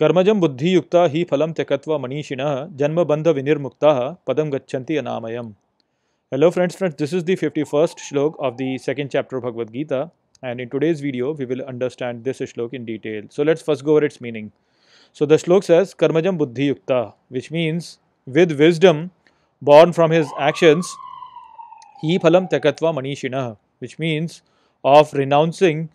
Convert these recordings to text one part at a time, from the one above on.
कर्मज बुद्धियुक्ता ही फल त्यक्व मनीषिण जन्मबंध विनिर्मुक्ता पदम गच्छन्ति अनामय hello friends friends this is the fifty first shloka of the second chapter Bhagavad and in today's video we will understand this shloka in detail so let's first go over its meaning so the shloka says कर्मजं बुद्धियुक्ता which means with wisdom born from his actions he फलम त्यक्व मनीषिण which means of renouncing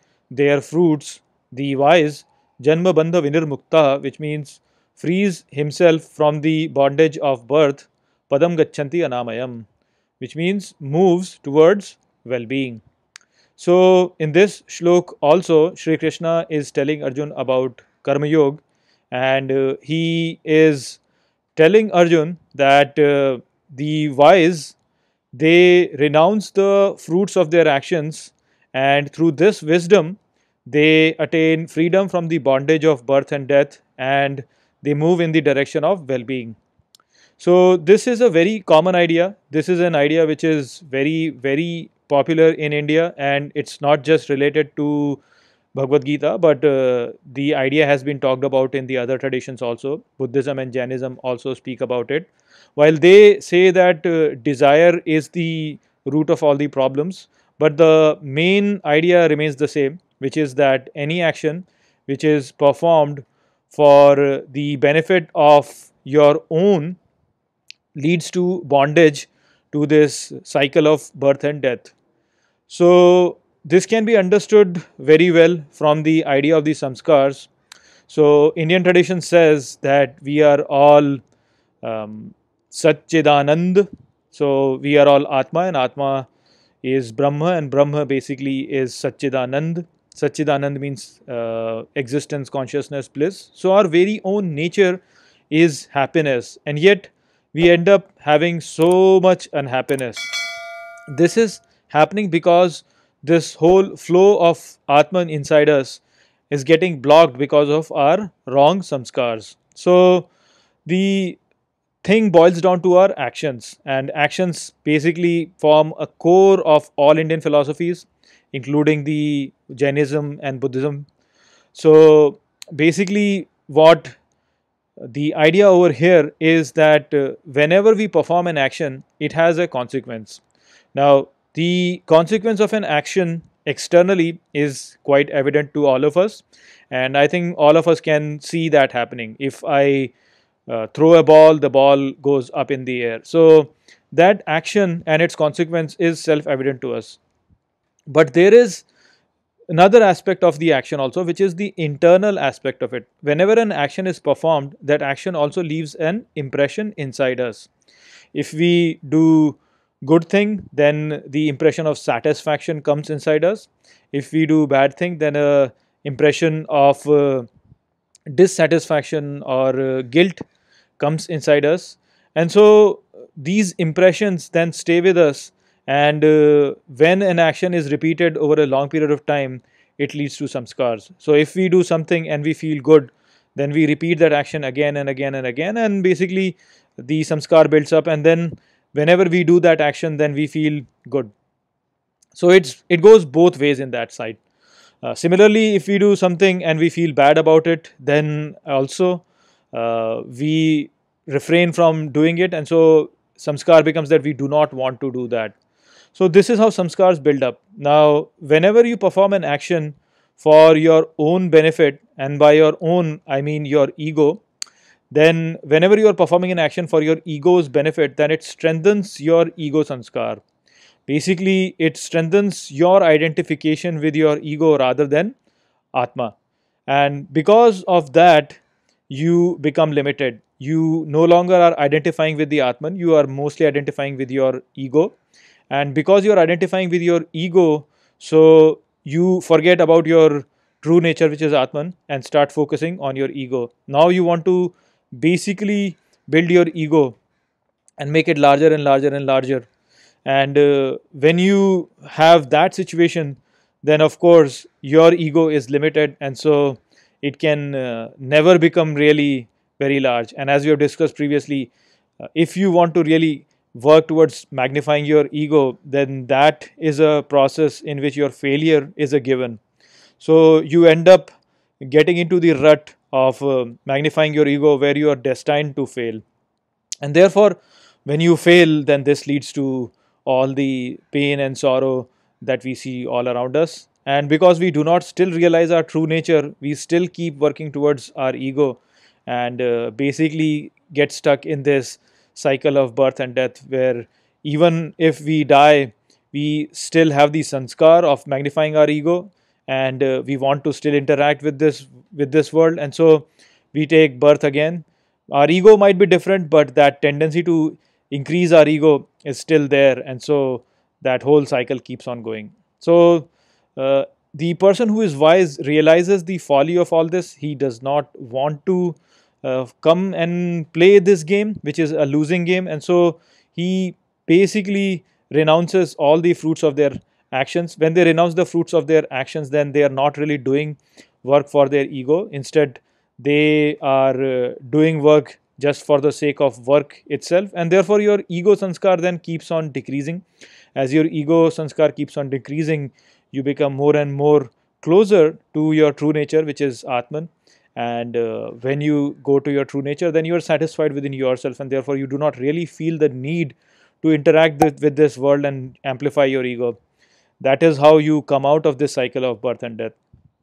their fruits the wise Janma Bandha Vinirmukta, which means frees himself from the bondage of birth, Padam Gacchanti Anamayam, which means moves towards well being. So, in this shlok also, Sri Krishna is telling Arjun about Karma Yoga and uh, he is telling Arjun that uh, the wise they renounce the fruits of their actions and through this wisdom they attain freedom from the bondage of birth and death and they move in the direction of well-being. So this is a very common idea. This is an idea which is very, very popular in India and it's not just related to Bhagavad Gita, but uh, the idea has been talked about in the other traditions also. Buddhism and Jainism also speak about it. While they say that uh, desire is the root of all the problems, but the main idea remains the same which is that any action which is performed for the benefit of your own leads to bondage to this cycle of birth and death. So, this can be understood very well from the idea of the samskars. So, Indian tradition says that we are all um, Satchidanand. So, we are all Atma and Atma is Brahma and Brahma basically is Satchidanand. Satchidanand means uh, existence, consciousness, bliss. So our very own nature is happiness, and yet we end up having so much unhappiness. This is happening because this whole flow of Atman inside us is getting blocked because of our wrong samskars. So the thing boils down to our actions, and actions basically form a core of all Indian philosophies including the Jainism and Buddhism. So basically, what the idea over here is that uh, whenever we perform an action, it has a consequence. Now, the consequence of an action externally is quite evident to all of us, and I think all of us can see that happening. If I uh, throw a ball, the ball goes up in the air. So, that action and its consequence is self evident to us. But there is another aspect of the action also, which is the internal aspect of it. Whenever an action is performed, that action also leaves an impression inside us. If we do good thing, then the impression of satisfaction comes inside us. If we do bad thing, then a impression of uh, dissatisfaction or uh, guilt comes inside us. And so these impressions then stay with us and uh, when an action is repeated over a long period of time, it leads to some scars. So if we do something and we feel good, then we repeat that action again and again and again, and basically the some scar builds up, and then whenever we do that action, then we feel good. So it's it goes both ways in that side. Uh, similarly, if we do something and we feel bad about it, then also uh, we refrain from doing it, and so samskar becomes that we do not want to do that. So this is how samskars build up. Now, whenever you perform an action for your own benefit, and by your own, I mean your ego, then whenever you are performing an action for your ego's benefit, then it strengthens your ego samskar. Basically, it strengthens your identification with your ego rather than atma. And because of that, you become limited. You no longer are identifying with the Atman, you are mostly identifying with your ego and because you're identifying with your ego so you forget about your true nature which is atman and start focusing on your ego now you want to basically build your ego and make it larger and larger and larger and uh, when you have that situation then of course your ego is limited and so it can uh, never become really very large and as we have discussed previously uh, if you want to really work towards magnifying your ego, then that is a process in which your failure is a given. So you end up getting into the rut of uh, magnifying your ego where you are destined to fail. And therefore, when you fail, then this leads to all the pain and sorrow that we see all around us. And because we do not still realize our true nature, we still keep working towards our ego and uh, basically get stuck in this cycle of birth and death where even if we die, we still have the sanskar of magnifying our ego and uh, we want to still interact with this with this world and so we take birth again our ego might be different but that tendency to increase our ego is still there and so that whole cycle keeps on going so uh, the person who is wise realizes the folly of all this he does not want to uh, come and play this game, which is a losing game. And so he basically renounces all the fruits of their actions. When they renounce the fruits of their actions, then they are not really doing work for their ego. Instead, they are uh, doing work just for the sake of work itself. And therefore, your ego sanskar then keeps on decreasing. As your ego sanskar keeps on decreasing, you become more and more closer to your true nature, which is Atman and uh, when you go to your true nature then you are satisfied within yourself and therefore you do not really feel the need to interact with, with this world and amplify your ego that is how you come out of this cycle of birth and death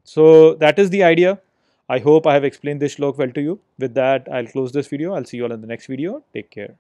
so that is the idea i hope i have explained this shlok well to you with that i'll close this video i'll see you all in the next video take care